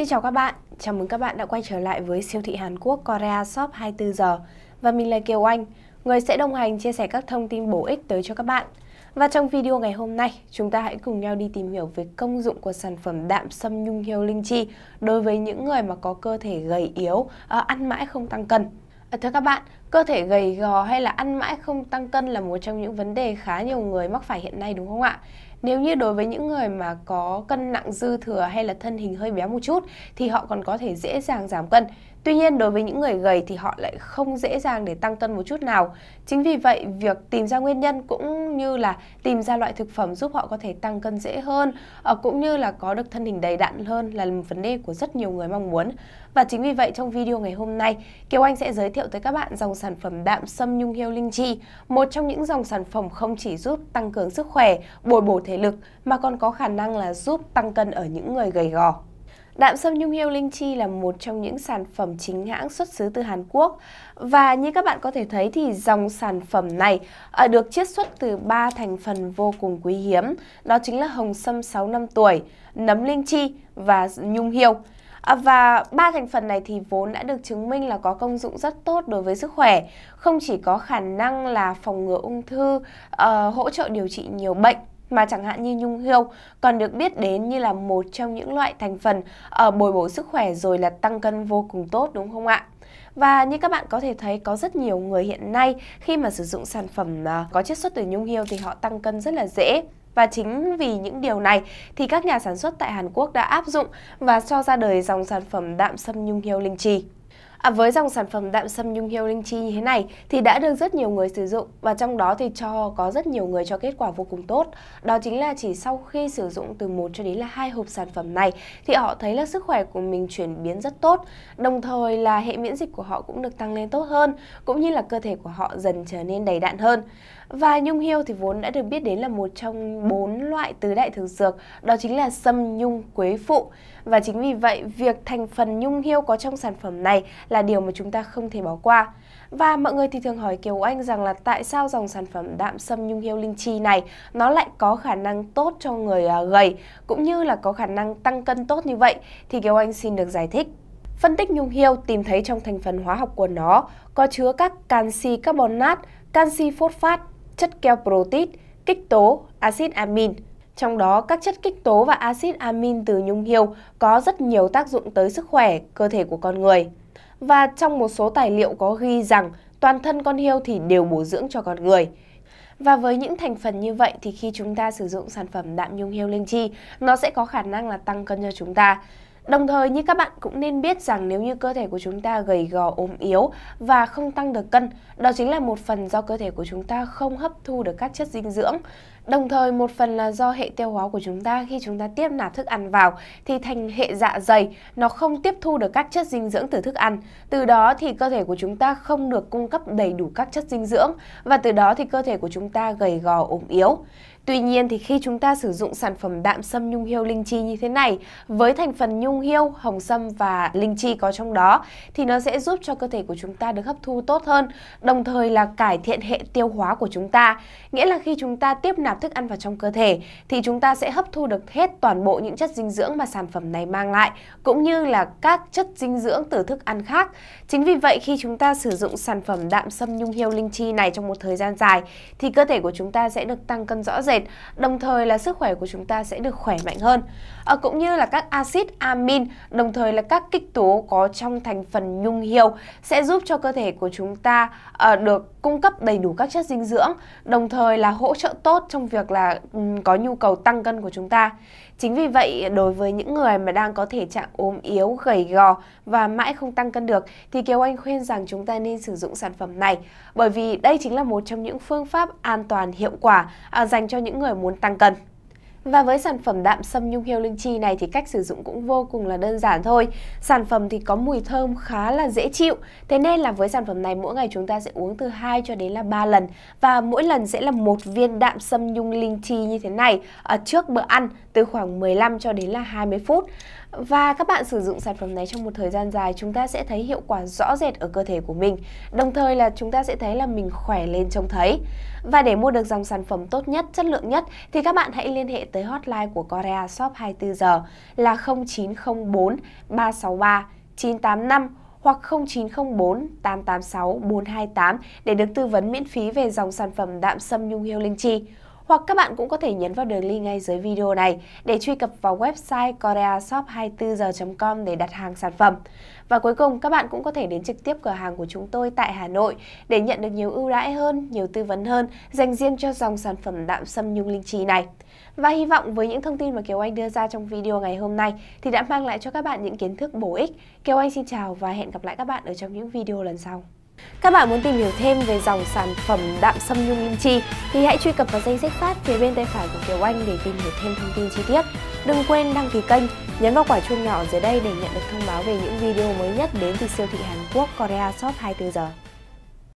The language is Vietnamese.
Xin chào các bạn, chào mừng các bạn đã quay trở lại với siêu thị Hàn Quốc Korea Shop 24 giờ và mình là Kiều Anh, người sẽ đồng hành chia sẻ các thông tin bổ ích tới cho các bạn. Và trong video ngày hôm nay, chúng ta hãy cùng nhau đi tìm hiểu về công dụng của sản phẩm đạm sâm nhung hiêu linh chi đối với những người mà có cơ thể gầy yếu, à, ăn mãi không tăng cân. À, thưa các bạn, cơ thể gầy gò hay là ăn mãi không tăng cân là một trong những vấn đề khá nhiều người mắc phải hiện nay đúng không ạ? Nếu như đối với những người mà có cân nặng dư thừa hay là thân hình hơi béo một chút thì họ còn có thể dễ dàng giảm cân. Tuy nhiên, đối với những người gầy thì họ lại không dễ dàng để tăng cân một chút nào. Chính vì vậy, việc tìm ra nguyên nhân cũng như là tìm ra loại thực phẩm giúp họ có thể tăng cân dễ hơn, ờ, cũng như là có được thân hình đầy đặn hơn là một vấn đề của rất nhiều người mong muốn. Và chính vì vậy, trong video ngày hôm nay, Kiều Anh sẽ giới thiệu tới các bạn dòng sản phẩm đạm sâm nhung heo linh chi, một trong những dòng sản phẩm không chỉ giúp tăng cường sức khỏe, bồi bổ thể lực mà còn có khả năng là giúp tăng cân ở những người gầy gò. Đạm sâm nhung hươu linh chi là một trong những sản phẩm chính hãng xuất xứ từ Hàn Quốc và như các bạn có thể thấy thì dòng sản phẩm này ờ, được chiết xuất từ ba thành phần vô cùng quý hiếm, đó chính là hồng sâm 6 năm tuổi, nấm linh chi và nhung hươu. À, và ba thành phần này thì vốn đã được chứng minh là có công dụng rất tốt đối với sức khỏe, không chỉ có khả năng là phòng ngừa ung thư, ờ, hỗ trợ điều trị nhiều bệnh mà chẳng hạn như nhung hươu còn được biết đến như là một trong những loại thành phần ở ờ, bồi bổ sức khỏe rồi là tăng cân vô cùng tốt đúng không ạ? Và như các bạn có thể thấy có rất nhiều người hiện nay khi mà sử dụng sản phẩm ờ, có chiết xuất từ nhung hươu thì họ tăng cân rất là dễ. Và chính vì những điều này thì các nhà sản xuất tại Hàn Quốc đã áp dụng và cho ra đời dòng sản phẩm đạm sâm nhung hươu linh trì. À, với dòng sản phẩm đạm sâm nhung heo linh chi như thế này thì đã được rất nhiều người sử dụng và trong đó thì cho có rất nhiều người cho kết quả vô cùng tốt. Đó chính là chỉ sau khi sử dụng từ một cho đến là hai hộp sản phẩm này thì họ thấy là sức khỏe của mình chuyển biến rất tốt, đồng thời là hệ miễn dịch của họ cũng được tăng lên tốt hơn, cũng như là cơ thể của họ dần trở nên đầy đặn hơn. Và nhung hiêu thì vốn đã được biết đến là một trong bốn loại tứ đại thường dược, đó chính là sâm, nhung, quế phụ. Và chính vì vậy, việc thành phần nhung hiêu có trong sản phẩm này là điều mà chúng ta không thể bỏ qua. Và mọi người thì thường hỏi Kiều Anh rằng là tại sao dòng sản phẩm đạm sâm nhung hiêu linh chi này nó lại có khả năng tốt cho người à, gầy cũng như là có khả năng tăng cân tốt như vậy thì Kiều Anh xin được giải thích. Phân tích nhung hiêu tìm thấy trong thành phần hóa học của nó có chứa các canxi carbonat, canxi phosphat, chất keo protein, kích tố, axit amin. Trong đó, các chất kích tố và axit amin từ nhung hiêu có rất nhiều tác dụng tới sức khỏe, cơ thể của con người và trong một số tài liệu có ghi rằng toàn thân con heo thì đều bổ dưỡng cho con người. Và với những thành phần như vậy thì khi chúng ta sử dụng sản phẩm đạm nhung heo linh chi, nó sẽ có khả năng là tăng cân cho chúng ta. Đồng thời như các bạn cũng nên biết rằng nếu như cơ thể của chúng ta gầy gò ốm yếu và không tăng được cân, đó chính là một phần do cơ thể của chúng ta không hấp thu được các chất dinh dưỡng. Đồng thời một phần là do hệ tiêu hóa của chúng ta khi chúng ta tiếp nạp thức ăn vào thì thành hệ dạ dày nó không tiếp thu được các chất dinh dưỡng từ thức ăn. Từ đó thì cơ thể của chúng ta không được cung cấp đầy đủ các chất dinh dưỡng và từ đó thì cơ thể của chúng ta gầy gò ốm yếu. Tuy nhiên thì khi chúng ta sử dụng sản phẩm đạm sâm nhung hiêu linh chi như thế này với thành phần nhung hiêu, hồng sâm và linh chi có trong đó thì nó sẽ giúp cho cơ thể của chúng ta được hấp thu tốt hơn, đồng thời là cải thiện hệ tiêu hóa của chúng ta. Nghĩa là khi chúng ta tiếp nạp thức ăn vào trong cơ thể thì chúng ta sẽ hấp thu được hết toàn bộ những chất dinh dưỡng mà sản phẩm này mang lại cũng như là các chất dinh dưỡng từ thức ăn khác. Chính vì vậy khi chúng ta sử dụng sản phẩm đạm sâm nhung hiêu linh chi này trong một thời gian dài thì cơ thể của chúng ta sẽ được tăng cân rõ rệt dệt, đồng thời là sức khỏe của chúng ta sẽ được khỏe mạnh hơn. À, cũng như là các axit amin, đồng thời là các kích tố có trong thành phần nhung hiêu sẽ giúp cho cơ thể của chúng ta à, được cung cấp đầy đủ các chất dinh dưỡng, đồng thời là hỗ trợ tốt trong việc là um, có nhu cầu tăng cân của chúng ta. Chính vì vậy, đối với những người mà đang có thể trạng ốm yếu, gầy gò và mãi không tăng cân được thì Kiều Anh khuyên rằng chúng ta nên sử dụng sản phẩm này bởi vì đây chính là một trong những phương pháp an toàn hiệu quả à, dành cho những người muốn tăng cân và với sản phẩm đạm sâm nhung hiêu linh chi này thì cách sử dụng cũng vô cùng là đơn giản thôi. Sản phẩm thì có mùi thơm khá là dễ chịu. Thế nên là với sản phẩm này mỗi ngày chúng ta sẽ uống từ 2 cho đến là 3 lần và mỗi lần sẽ là một viên đạm sâm nhung linh chi như thế này ở trước bữa ăn từ khoảng 15 cho đến là 20 phút. Và các bạn sử dụng sản phẩm này trong một thời gian dài chúng ta sẽ thấy hiệu quả rõ rệt ở cơ thể của mình. Đồng thời là chúng ta sẽ thấy là mình khỏe lên trông thấy. Và để mua được dòng sản phẩm tốt nhất, chất lượng nhất thì các bạn hãy liên hệ tới hotline của Korea Shop 24 giờ là 0904 363 985 hoặc 0904 886 428 để được tư vấn miễn phí về dòng sản phẩm đạm sâm nhung hiêu linh chi. Hoặc các bạn cũng có thể nhấn vào đường link ngay dưới video này để truy cập vào website koreashop24h.com để đặt hàng sản phẩm. Và cuối cùng, các bạn cũng có thể đến trực tiếp cửa hàng của chúng tôi tại Hà Nội để nhận được nhiều ưu đãi hơn, nhiều tư vấn hơn dành riêng cho dòng sản phẩm đạm sâm nhung linh trì này. Và hy vọng với những thông tin mà Kiều Anh đưa ra trong video ngày hôm nay thì đã mang lại cho các bạn những kiến thức bổ ích. Kiều Anh xin chào và hẹn gặp lại các bạn ở trong những video lần sau. Các bạn muốn tìm hiểu thêm về dòng sản phẩm đạm xâm nhung kim chi thì hãy truy cập vào danh sách phát phía bên tay phải của Kiều Anh để tìm hiểu thêm thông tin chi tiết. Đừng quên đăng ký kênh, nhấn vào quả chuông nhỏ dưới đây để nhận được thông báo về những video mới nhất đến từ siêu thị Hàn Quốc Korea Shop 24 giờ.